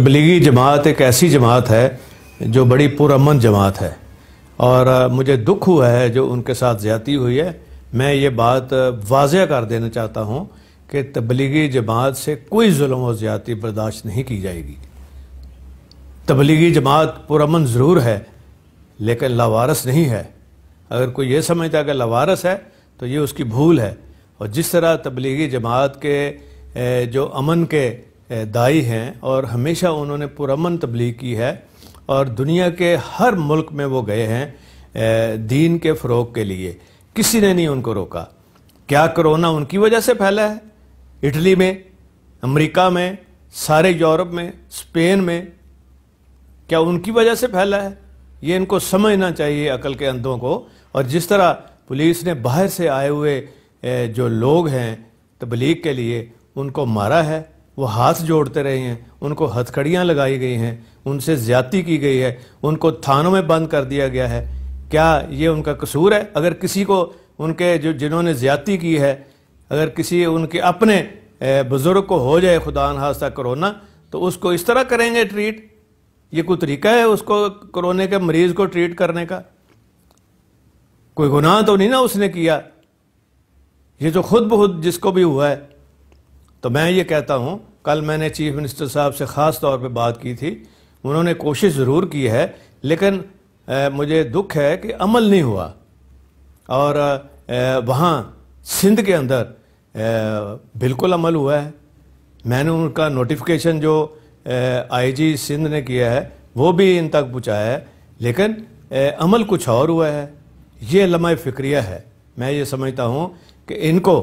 تبلیغی جماعت ایک ایسی جماعت ہے جو بڑی پرامن جماعت ہے اور مجھے دکھ ہوا ہے جو ان کے ساتھ زیادتی ہوئی ہے میں یہ بات واضح کر دینا چاہتا ہوں کہ تبلیغی جماعت سے کوئی ظلم و زیادتی برداشت نہیں کی جائے گی تبلیغی جماعت پرامن ضرور ہے لیکن لاوارس نہیں ہے اگر کوئی یہ سمجھتا ہے کہ لاوارس ہے تو یہ اس کی بھول ہے اور جس طرح تبلیغی جماعت کے جو امن کے دائی ہیں اور ہمیشہ انہوں نے پرامن تبلیغ کی ہے اور دنیا کے ہر ملک میں وہ گئے ہیں دین کے فروغ کے لیے کسی نے نہیں ان کو روکا کیا کرونا ان کی وجہ سے پھیلا ہے اٹلی میں امریکہ میں سارے یورپ میں اسپین میں کیا ان کی وجہ سے پھیلا ہے یہ ان کو سمجھنا چاہیے عقل کے اندوں کو اور جس طرح پولیس نے باہر سے آئے ہوئے جو لوگ ہیں تبلیغ کے لیے ان کو مارا ہے وہ ہاتھ جوڑتے رہے ہیں ان کو ہتھ کڑیاں لگائی گئی ہیں ان سے زیادتی کی گئی ہے ان کو تھانوں میں بند کر دیا گیا ہے کیا یہ ان کا قصور ہے اگر کسی کو ان کے جو جنہوں نے زیادتی کی ہے اگر کسی ان کے اپنے بزرگ کو ہو جائے خدا ناستہ کرونا تو اس کو اس طرح کریں گے ٹریٹ یہ کوئی طریقہ ہے اس کو کرونے کے مریض کو ٹریٹ کرنے کا کوئی گناہ تو نہیں نا اس نے کیا یہ جو خود بخود جس کو بھی ہوا ہے تو میں یہ کہتا ہوں کل میں نے چیف منسٹر صاحب سے خاص طور پہ بات کی تھی انہوں نے کوشش ضرور کی ہے لیکن مجھے دکھ ہے کہ عمل نہیں ہوا اور وہاں سندھ کے اندر بالکل عمل ہوا ہے میں نے ان کا نوٹیفکیشن جو آئی جی سندھ نے کیا ہے وہ بھی ان تک پہنچایا ہے لیکن عمل کچھ اور ہوا ہے یہ لمحہ فکریہ ہے میں یہ سمجھتا ہوں کہ ان کو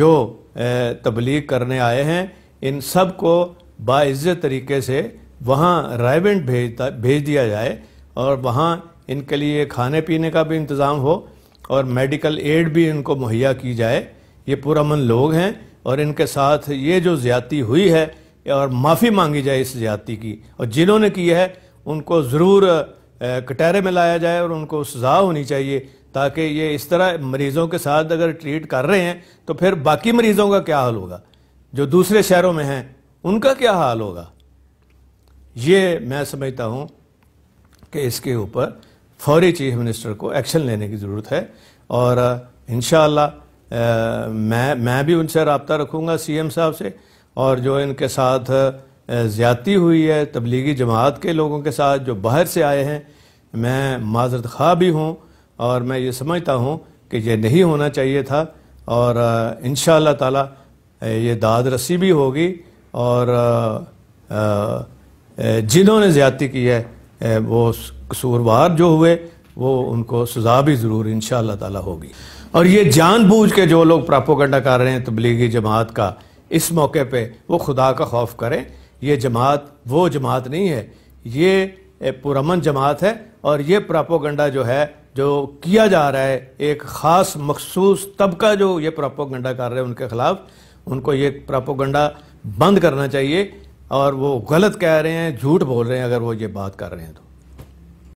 جو تبلیغ کرنے آئے ہیں ان سب کو باعزت طریقے سے وہاں رائیونٹ بھیجتا بھیج دیا جائے اور وہاں ان کے لیے کھانے پینے کا بھی انتظام ہو اور میڈیکل ایڈ بھی ان کو مہیا کی جائے یہ پرامن لوگ ہیں اور ان کے ساتھ یہ جو زیادتی ہوئی ہے اور معافی مانگی جائے اس زیادتی کی اور جنہوں نے کی ہے ان کو ضرور کٹہرے میں لایا جائے اور ان کو سزا ہونی چاہیے تاکہ یہ اس طرح مریضوں کے ساتھ اگر ٹریٹ کر رہے ہیں تو پھر باقی مریضوں کا کیا حال ہوگا جو دوسرے شہروں میں ہیں ان کا کیا حال ہوگا یہ میں سمجھتا ہوں کہ اس کے اوپر فوری چیف منسٹر کو ایکشن لینے کی ضرورت ہے اور انشاءاللہ میں میں بھی ان سے رابطہ رکھوں گا سی ایم صاحب سے اور جو ان کے ساتھ زیادتی ہوئی ہے تبلیغی جماعت کے لوگوں کے ساتھ جو باہر سے آئے ہیں میں معذرت خواہ بھی ہوں اور میں یہ سمجھتا ہوں کہ یہ نہیں ہونا چاہیے تھا اور انشاءاللہ تعالی تعالیٰ یہ داد رسی بھی ہوگی اور جنہوں نے زیادتی کی ہے وہ قصوروار جو ہوئے وہ ان کو سزا بھی ضرور انشاءاللہ تعالی ہوگی اور یہ جان بوجھ کے جو لوگ پراپوگنڈا کر رہے ہیں تبلیغی جماعت کا اس موقع پہ وہ خدا کا خوف کریں یہ جماعت وہ جماعت نہیں ہے یہ پرامن جماعت ہے اور یہ پراپوگنڈا جو ہے جو کیا جا رہا ہے ایک خاص مخصوص طبقہ جو یہ پراپوگنڈا کر رہے ہیں ان کے خلاف ان کو یہ پراپوگنڈا بند کرنا چاہیے اور وہ غلط کہہ رہے ہیں جھوٹ بول رہے ہیں اگر وہ یہ بات کر رہے ہیں تو